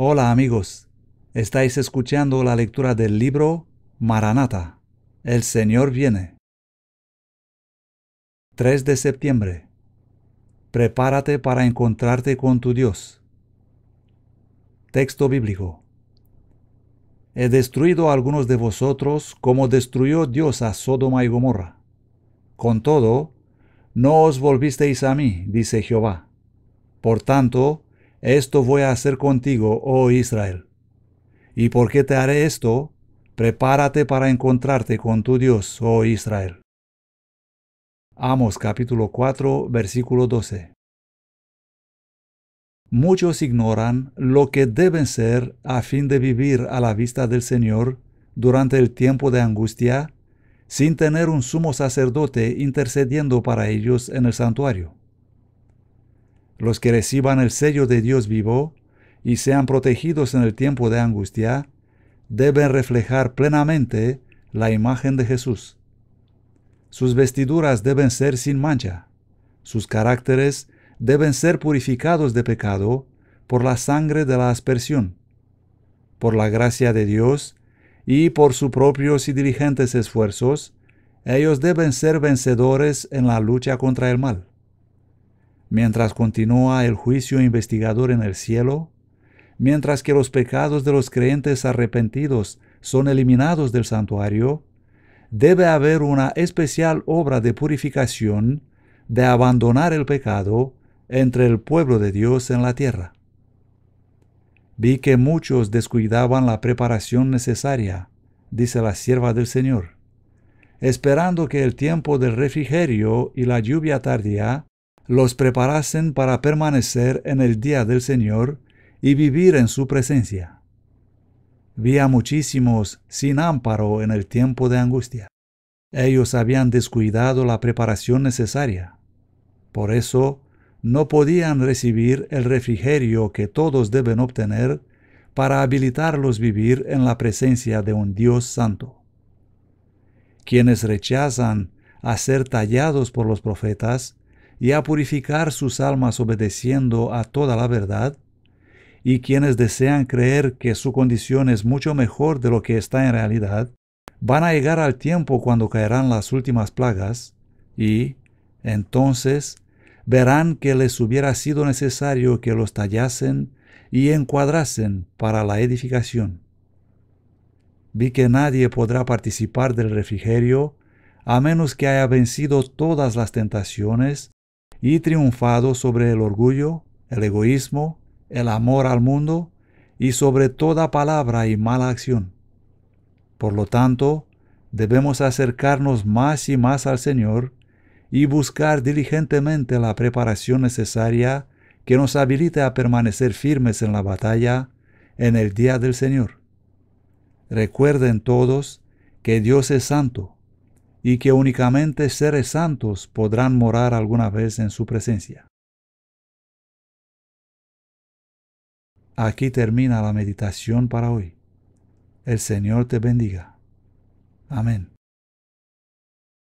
Hola amigos, estáis escuchando la lectura del libro Maranata, El Señor viene. 3 de septiembre. Prepárate para encontrarte con tu Dios. Texto bíblico. He destruido a algunos de vosotros como destruyó Dios a Sodoma y Gomorra. Con todo, no os volvisteis a mí, dice Jehová. Por tanto, esto voy a hacer contigo, oh Israel. ¿Y por qué te haré esto? Prepárate para encontrarte con tu Dios, oh Israel. Amos capítulo 4, versículo 12. Muchos ignoran lo que deben ser a fin de vivir a la vista del Señor durante el tiempo de angustia, sin tener un sumo sacerdote intercediendo para ellos en el santuario los que reciban el sello de Dios vivo y sean protegidos en el tiempo de angustia, deben reflejar plenamente la imagen de Jesús. Sus vestiduras deben ser sin mancha, sus caracteres deben ser purificados de pecado por la sangre de la aspersión. Por la gracia de Dios y por sus propios y diligentes esfuerzos, ellos deben ser vencedores en la lucha contra el mal mientras continúa el juicio investigador en el cielo, mientras que los pecados de los creyentes arrepentidos son eliminados del santuario, debe haber una especial obra de purificación, de abandonar el pecado entre el pueblo de Dios en la tierra. Vi que muchos descuidaban la preparación necesaria, dice la sierva del Señor, esperando que el tiempo del refrigerio y la lluvia tardía los preparasen para permanecer en el día del Señor y vivir en su presencia. Vi a muchísimos sin amparo en el tiempo de angustia. Ellos habían descuidado la preparación necesaria. Por eso, no podían recibir el refrigerio que todos deben obtener para habilitarlos vivir en la presencia de un Dios santo. Quienes rechazan a ser tallados por los profetas y a purificar sus almas obedeciendo a toda la verdad, y quienes desean creer que su condición es mucho mejor de lo que está en realidad, van a llegar al tiempo cuando caerán las últimas plagas, y entonces verán que les hubiera sido necesario que los tallasen y encuadrasen para la edificación. Vi que nadie podrá participar del refrigerio a menos que haya vencido todas las tentaciones y triunfado sobre el orgullo, el egoísmo, el amor al mundo y sobre toda palabra y mala acción. Por lo tanto, debemos acercarnos más y más al Señor y buscar diligentemente la preparación necesaria que nos habilite a permanecer firmes en la batalla en el día del Señor. Recuerden todos que Dios es santo y que únicamente seres santos podrán morar alguna vez en su presencia. Aquí termina la meditación para hoy. El Señor te bendiga. Amén.